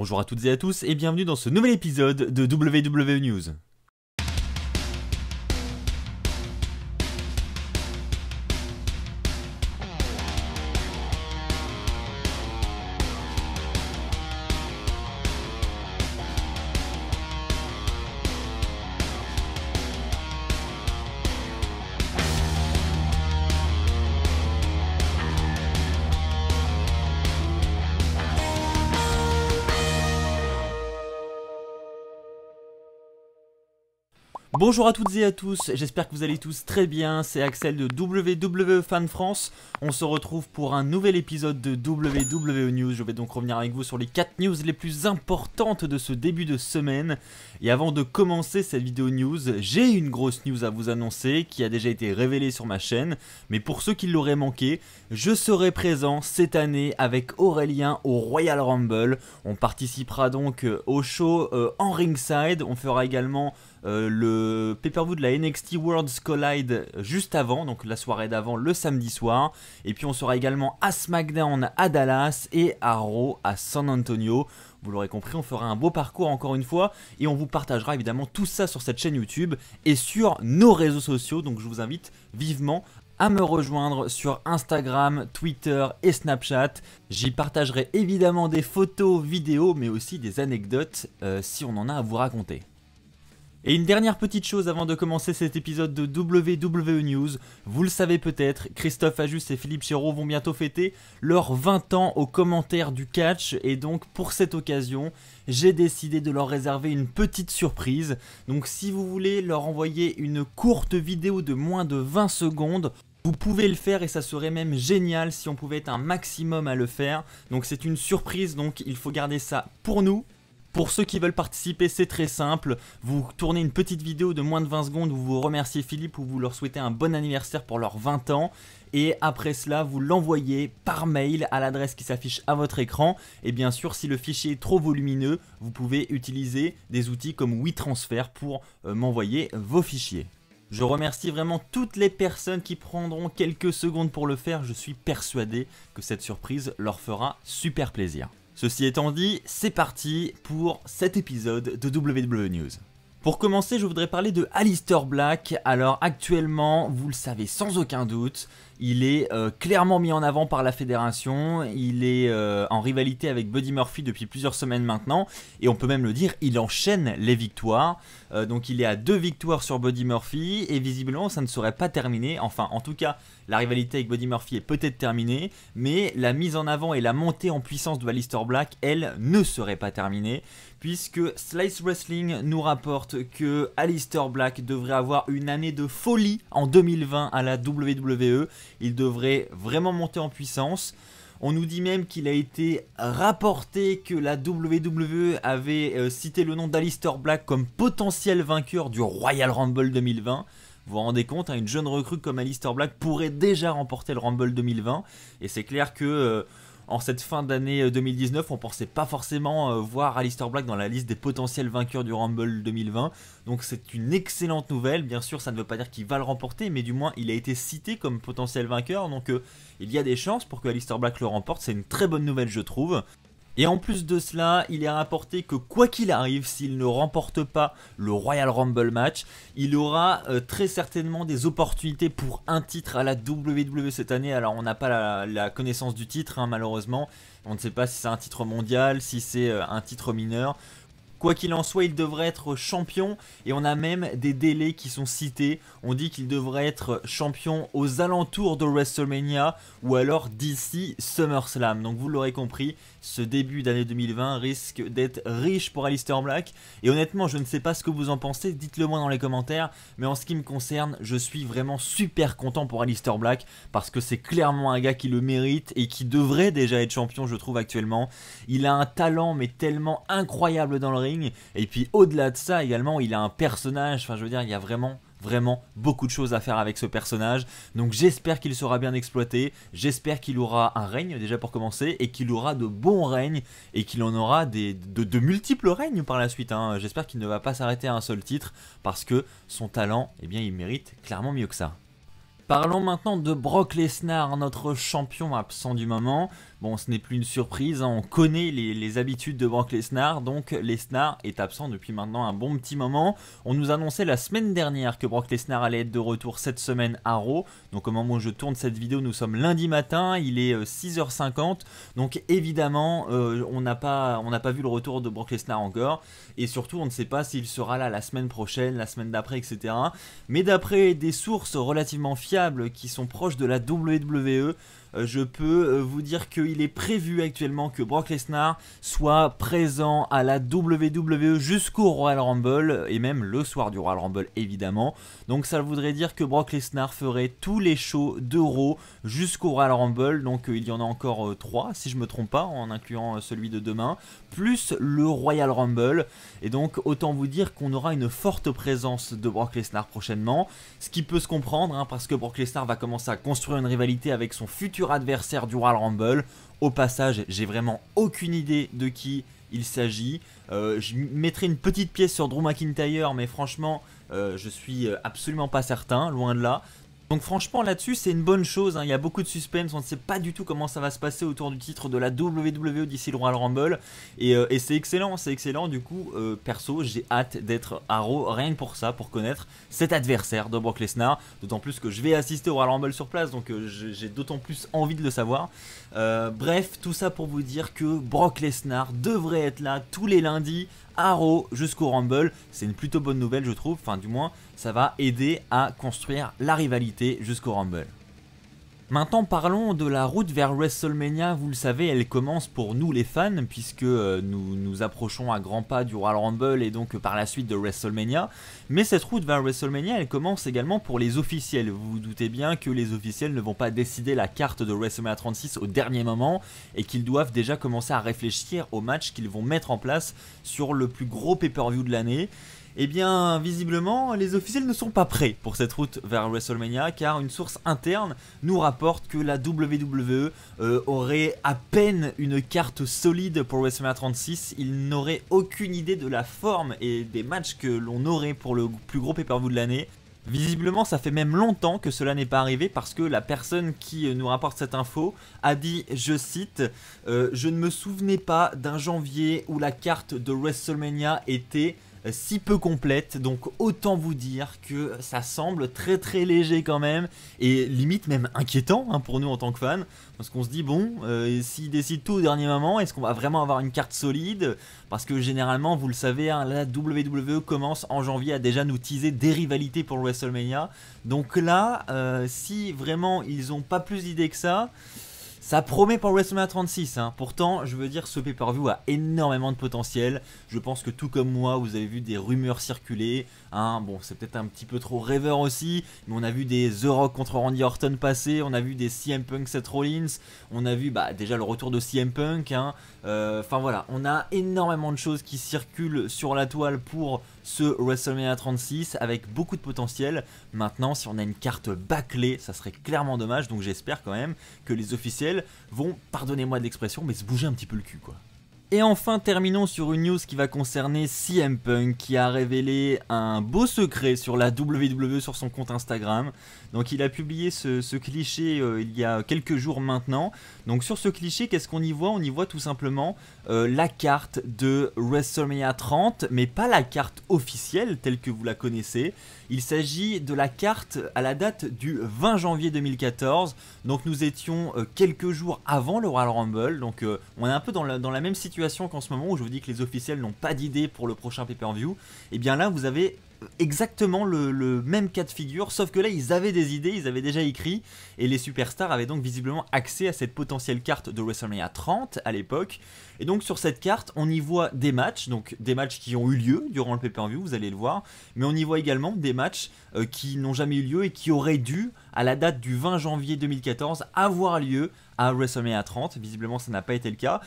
Bonjour à toutes et à tous et bienvenue dans ce nouvel épisode de WW News. Bonjour à toutes et à tous, j'espère que vous allez tous très bien, c'est Axel de WWE Fan France. On se retrouve pour un nouvel épisode de WWE News. Je vais donc revenir avec vous sur les 4 news les plus importantes de ce début de semaine. Et avant de commencer cette vidéo news, j'ai une grosse news à vous annoncer qui a déjà été révélée sur ma chaîne. Mais pour ceux qui l'auraient manqué, je serai présent cette année avec Aurélien au Royal Rumble. On participera donc euh, au show euh, en ringside, on fera également euh, le pay de la NXT Worlds Collide juste avant, donc la soirée d'avant, le samedi soir. Et puis on sera également à SmackDown à Dallas et à Raw à San Antonio. Vous l'aurez compris, on fera un beau parcours encore une fois et on vous partagera évidemment tout ça sur cette chaîne YouTube et sur nos réseaux sociaux. Donc je vous invite vivement à me rejoindre sur Instagram, Twitter et Snapchat. J'y partagerai évidemment des photos, vidéos, mais aussi des anecdotes euh, si on en a à vous raconter. Et une dernière petite chose avant de commencer cet épisode de WWE News, vous le savez peut-être, Christophe Ajus et Philippe Chéreau vont bientôt fêter leurs 20 ans aux commentaires du catch et donc pour cette occasion, j'ai décidé de leur réserver une petite surprise. Donc si vous voulez leur envoyer une courte vidéo de moins de 20 secondes, vous pouvez le faire et ça serait même génial si on pouvait être un maximum à le faire. Donc c'est une surprise donc il faut garder ça pour nous pour ceux qui veulent participer, c'est très simple. Vous tournez une petite vidéo de moins de 20 secondes où vous remerciez Philippe ou vous leur souhaitez un bon anniversaire pour leurs 20 ans. Et après cela, vous l'envoyez par mail à l'adresse qui s'affiche à votre écran. Et bien sûr, si le fichier est trop volumineux, vous pouvez utiliser des outils comme WeTransfer pour euh, m'envoyer vos fichiers. Je remercie vraiment toutes les personnes qui prendront quelques secondes pour le faire. Je suis persuadé que cette surprise leur fera super plaisir. Ceci étant dit, c'est parti pour cet épisode de WWE News. Pour commencer, je voudrais parler de Alistair Black. Alors actuellement, vous le savez sans aucun doute, il est euh, clairement mis en avant par la fédération, il est euh, en rivalité avec Buddy Murphy depuis plusieurs semaines maintenant, et on peut même le dire, il enchaîne les victoires. Euh, donc il est à deux victoires sur Buddy Murphy, et visiblement ça ne serait pas terminé. Enfin, en tout cas, la rivalité avec Buddy Murphy est peut-être terminée, mais la mise en avant et la montée en puissance de Alistair Black, elle, ne serait pas terminée, puisque Slice Wrestling nous rapporte que Alistair Black devrait avoir une année de folie en 2020 à la WWE il devrait vraiment monter en puissance. On nous dit même qu'il a été rapporté que la WWE avait euh, cité le nom d'Alistair Black comme potentiel vainqueur du Royal Rumble 2020. Vous vous rendez compte, hein, une jeune recrue comme Alistair Black pourrait déjà remporter le Rumble 2020. Et c'est clair que... Euh, en cette fin d'année 2019, euh, on ne pensait pas forcément euh, voir Alistair Black dans la liste des potentiels vainqueurs du Rumble 2020. Donc c'est une excellente nouvelle. Bien sûr, ça ne veut pas dire qu'il va le remporter, mais du moins il a été cité comme potentiel vainqueur. Donc euh, il y a des chances pour que Alistair Black le remporte. C'est une très bonne nouvelle, je trouve. Et en plus de cela, il est rapporté que quoi qu'il arrive, s'il ne remporte pas le Royal Rumble match, il aura euh, très certainement des opportunités pour un titre à la WWE cette année. Alors on n'a pas la, connaissance du titre hein, malheureusement. On ne sait pas si c'est un titre mondial, si c'est euh, un titre mineur. Quoi qu'il en soit, il devrait être champion et on a même des délais qui sont cités. On dit qu'il devrait être champion aux alentours de WrestleMania ou alors d'ici SummerSlam. Donc vous l'aurez compris, ce début d'année 2020 risque d'être riche pour Alistair Black. Et honnêtement, je ne sais pas ce que vous en pensez, dites-le moi dans les commentaires. Mais en ce qui me concerne, je suis vraiment super content pour Alistair Black parce que c'est clairement un gars qui le mérite et qui devrait déjà être champion, je trouve, actuellement. Il a un talent mais tellement incroyable dans le ring et puis au-delà de ça également, il a un personnage, enfin je veux dire, il y a vraiment vraiment beaucoup de choses à faire avec ce personnage. Donc j'espère qu'il sera bien exploité, j'espère qu'il aura un règne déjà pour commencer, et qu'il aura de bons règnes, et qu'il en aura des, de, multiples règnes par la suite. Hein. J'espère qu'il ne va pas s'arrêter à un seul titre, parce que son talent, eh bien il mérite clairement mieux que ça. Parlons maintenant de Brock Lesnar, notre champion absent du moment. Bon, ce n'est plus une surprise, hein. on connaît les, habitudes de Brock Lesnar, donc Lesnar est absent depuis maintenant un bon petit moment. On nous annonçait la semaine dernière que Brock Lesnar allait être de retour cette semaine à Raw, donc au moment où je tourne cette vidéo, nous sommes lundi matin, il est 6h50, euh, donc évidemment, euh, on n'a pas, pas vu le retour de Brock Lesnar encore, et surtout, on ne sait pas s'il sera là la semaine prochaine, la semaine d'après, etc. Mais d'après des sources relativement fiables qui sont proches de la WWE, euh, je peux euh, vous dire qu'il est prévu actuellement que Brock Lesnar soit présent à la WWE jusqu'au Royal Rumble et même le soir du Royal Rumble évidemment. Donc ça voudrait dire que Brock Lesnar ferait tous les shows d'Euro jusqu'au Royal Rumble. Donc euh, il y en a encore 3 si je ne me trompe pas en incluant celui de demain plus le Royal Rumble et donc autant vous dire qu'on aura une forte présence de Brock Lesnar prochainement, ce qui peut se comprendre hein, parce que Brock Lesnar va commencer à construire une rivalité avec son futur adversaire du Royal Rumble. Au passage, j'ai vraiment aucune idée de qui il s'agit. Euh, je mettrai une petite pièce sur Drew McIntyre, mais franchement, euh, je suis absolument pas certain, loin de là. Donc franchement là-dessus c'est une bonne chose, hein. il y a beaucoup de suspense, on ne sait pas du tout comment ça va se passer autour du titre de la WWE d'ici le Royal Rumble euh, et, c'est excellent, c'est excellent du coup euh, perso j'ai hâte d'être à Raw rien que pour ça, pour connaître cet adversaire de Brock Lesnar, d'autant plus que je vais assister au Royal Rumble sur place donc euh, j'ai d'autant plus envie de le savoir. bref, tout ça pour vous dire que Brock Lesnar devrait être là tous les lundis Aro jusqu'au Rumble. C'est une plutôt bonne nouvelle, je trouve. Enfin, du moins, ça va aider à construire la rivalité jusqu'au Rumble. Maintenant parlons de la route vers WrestleMania, vous le savez elle commence pour nous les fans puisque euh, nous nous approchons à grands pas du Royal Rumble et donc euh, par la suite de WrestleMania, mais cette route vers WrestleMania elle commence également pour les officiels, vous vous doutez bien que les officiels ne vont pas décider la carte de WrestleMania 36 au dernier moment et qu'ils doivent déjà commencer à réfléchir au match qu'ils vont mettre en place sur le plus gros pay-per-view de l'année eh bien, visiblement, les officiels ne sont pas prêts pour cette route vers WrestleMania, car une source interne nous rapporte que la WWE euh, aurait à peine une carte solide pour WrestleMania 36. Ils n'auraient aucune idée de la forme et des matchs que l'on aurait pour le plus gros pay de l'année. Visiblement, ça fait même longtemps que cela n'est pas arrivé parce que la personne qui euh, nous rapporte cette info a dit, je cite, euh, Je ne me souvenais pas d'un janvier où la carte de WrestleMania était si peu complète, donc autant vous dire que ça semble très très léger quand même, et limite même inquiétant hein, pour nous en tant que fans, parce qu'on se dit bon, euh, s'ils décident tout au dernier moment, est-ce qu'on va vraiment avoir une carte solide Parce que généralement, vous le savez, hein, la WWE commence en janvier à déjà nous teaser des rivalités pour le WrestleMania, donc là, euh, si vraiment ils n'ont pas plus d'idées que ça... Ça promet pour WrestleMania 36, hein. pourtant je veux dire ce pay-per-view a énormément de potentiel, je pense que tout comme moi vous avez vu des rumeurs circuler, hein. bon c'est peut-être un petit peu trop rêveur aussi, mais on a vu des The Rock contre Randy Orton passer, on a vu des CM Punk Seth Rollins, on a vu bah, déjà le retour de CM Punk, hein. euh, enfin voilà, on a énormément de choses qui circulent sur la toile pour ce WrestleMania 36 avec beaucoup de potentiel, maintenant si on a une carte bâclée ça serait clairement dommage, donc j'espère quand même que les officiels vont, pardonnez-moi de l'expression, mais se bouger un petit peu le cul quoi. Et enfin, terminons sur une news qui va concerner CM Punk qui a révélé un beau secret sur la WWE sur son compte Instagram. Donc, il a publié ce, cliché euh, il y a quelques jours maintenant. Donc, sur ce cliché, qu'est-ce qu'on y voit On y voit tout simplement euh, la carte de WrestleMania 30, mais pas la carte officielle telle que vous la connaissez, il s'agit de la carte à la date du 20 janvier 2014. Donc nous étions euh, quelques jours avant le Royal Rumble. Donc euh, on est un peu dans la, même situation qu'en ce moment où je vous dis que les officiels n'ont pas d'idée pour le prochain pay-per-view. Et eh bien là, vous avez exactement le, même cas de figure, sauf que là ils avaient des idées, ils avaient déjà écrit, et les superstars avaient donc visiblement accès à cette potentielle carte de WrestleMania 30 à l'époque. Et donc sur cette carte, on y voit des matchs, donc des matchs qui ont eu lieu durant le pay view vous allez le voir, mais on y voit également des matchs euh, qui n'ont jamais eu lieu et qui auraient dû, à la date du 20 janvier 2014, avoir lieu à WrestleMania 30. Visiblement ça n'a pas été le cas.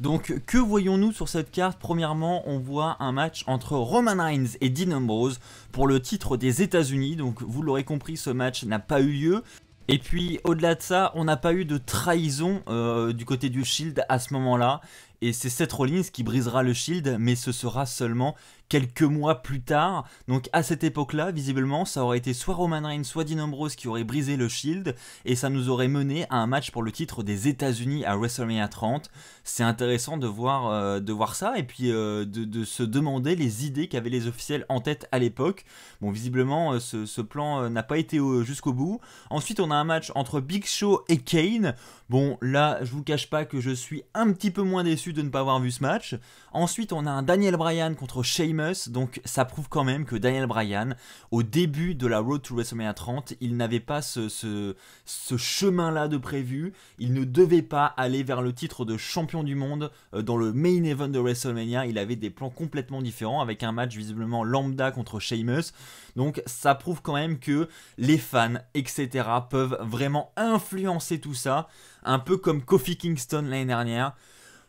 Donc que voyons-nous sur cette carte Premièrement, on voit un match entre Roman Reigns et Dean Ambrose pour le titre des États-Unis. Donc vous l'aurez compris, ce match n'a pas eu lieu. Et puis au-delà de ça, on n'a pas eu de trahison euh, du côté du Shield à ce moment-là et c'est Seth Rollins qui brisera le Shield, mais ce sera seulement quelques mois plus tard. Donc à cette époque-là, visiblement, ça aurait été soit Roman Reigns, soit Dean Ambrose qui aurait brisé le Shield, et ça nous aurait mené à un match pour le titre des États-Unis à WrestleMania 30. C'est intéressant de voir, euh, de voir ça, et puis euh, de, se demander les idées qu'avaient les officiels en tête à l'époque. Bon, visiblement, euh, ce, ce plan n'a pas été jusqu'au bout. Ensuite, on a un match entre Big Show et Kane. Bon, là, je vous cache pas que je suis un petit peu moins déçu de ne pas avoir vu ce match. Ensuite, on a un Daniel Bryan contre Sheamus, donc ça prouve quand même que Daniel Bryan, au début de la Road to WrestleMania 30, il n'avait pas ce, ce, ce chemin-là de prévu. Il ne devait pas aller vers le titre de champion du monde euh, dans le main event de WrestleMania. Il avait des plans complètement différents avec un match visiblement lambda contre Sheamus. Donc ça prouve quand même que les fans, etc., peuvent vraiment influencer tout ça, un peu comme Kofi Kingston l'année dernière.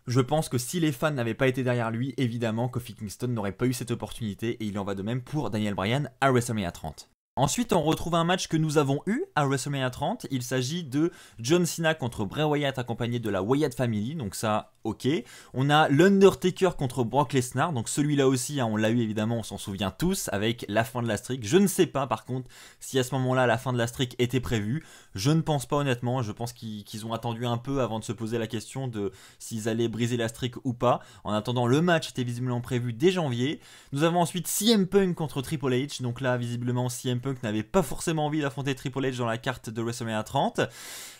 Je pense que si les fans n'avaient pas été derrière lui, évidemment Kofi Kingston n'aurait pas eu cette opportunité et il en va de même pour Daniel Bryan à WrestleMania 30. Ensuite, on retrouve un match que nous avons eu à WrestleMania 30. Il s'agit de John Cena contre Bray Wyatt accompagné de la Wyatt Family, donc ça, ok. On a l'Undertaker contre Brock Lesnar, donc celui-là aussi, hein, on l'a eu évidemment, on s'en souvient tous, avec la fin de la streak. Je ne sais pas par contre si à ce moment-là la fin de la streak était prévue. Je ne pense pas honnêtement, je pense qu'ils ont attendu un peu avant de se poser la question de s'ils allaient briser la streak ou pas. En attendant, le match était visiblement prévu dès janvier. Nous avons ensuite CM Punk contre Triple H, donc là, visiblement, CM Punk qui n'avait pas forcément envie d'affronter Triple H dans la carte de WrestleMania 30.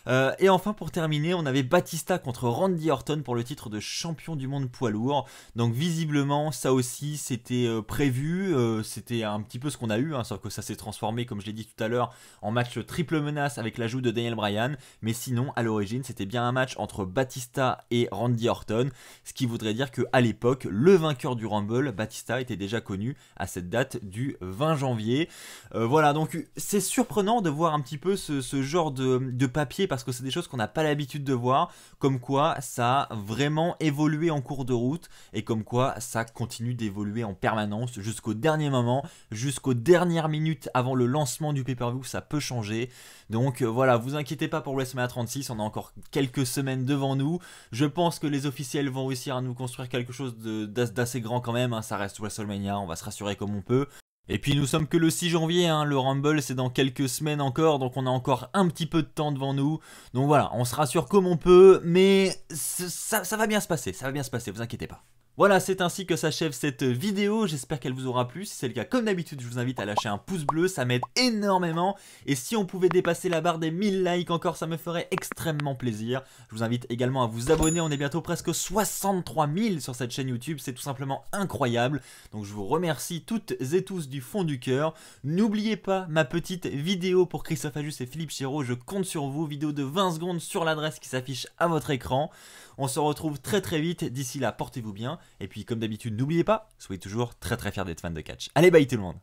Euh, et enfin, pour terminer, on avait Batista contre Randy Orton pour le titre de champion du monde poids lourd. Donc visiblement, ça aussi, c'était euh, prévu. Euh, c'était un petit peu ce qu'on a eu, hein, sauf que ça s'est transformé, comme je l'ai dit tout à l'heure, en match triple menace avec l'ajout de Daniel Bryan. Mais sinon, à l'origine, c'était bien un match entre Batista et Randy Orton, ce qui voudrait dire que à l'époque, le vainqueur du Rumble, Batista, était déjà connu à cette date du 20 janvier. voilà voilà, donc c'est surprenant de voir un petit peu ce, genre de, papier parce que c'est des choses qu'on n'a pas l'habitude de voir, comme quoi ça a vraiment évolué en cours de route et comme quoi ça continue d'évoluer en permanence jusqu'au dernier moment, jusqu'aux dernières minutes avant le lancement du pay-per-view, ça peut changer. Donc euh, voilà, vous inquiétez pas pour WrestleMania 36, on a encore quelques semaines devant nous. Je pense que les officiels vont réussir à nous construire quelque chose d'assez grand quand même, hein. ça reste WrestleMania, on va se rassurer comme on peut. Et puis nous sommes que le 6 janvier, hein, le Rumble c'est dans quelques semaines encore, donc on a encore un petit peu de temps devant nous. Donc voilà, on se rassure comme on peut, mais ça, ça va bien se passer, ça va bien se passer, vous inquiétez pas. Voilà, c'est ainsi que s'achève cette vidéo, j'espère qu'elle vous aura plu. Si c'est le cas, comme d'habitude, je vous invite à lâcher un pouce bleu, ça m'aide énormément. Et si on pouvait dépasser la barre des 1000 likes encore, ça me ferait extrêmement plaisir. Je vous invite également à vous abonner, on est bientôt presque 63 000 sur cette chaîne YouTube, c'est tout simplement incroyable. Donc je vous remercie toutes et tous du fond du cœur. N'oubliez pas ma petite vidéo pour Christophe Ajus et Philippe Chéreau, je compte sur vous. Vidéo de 20 secondes sur l'adresse qui s'affiche à votre écran. On se retrouve très très vite, d'ici là, portez-vous bien. Et puis, comme d'habitude, n'oubliez pas, soyez toujours très très fiers d'être fan de catch. Allez, bye tout le monde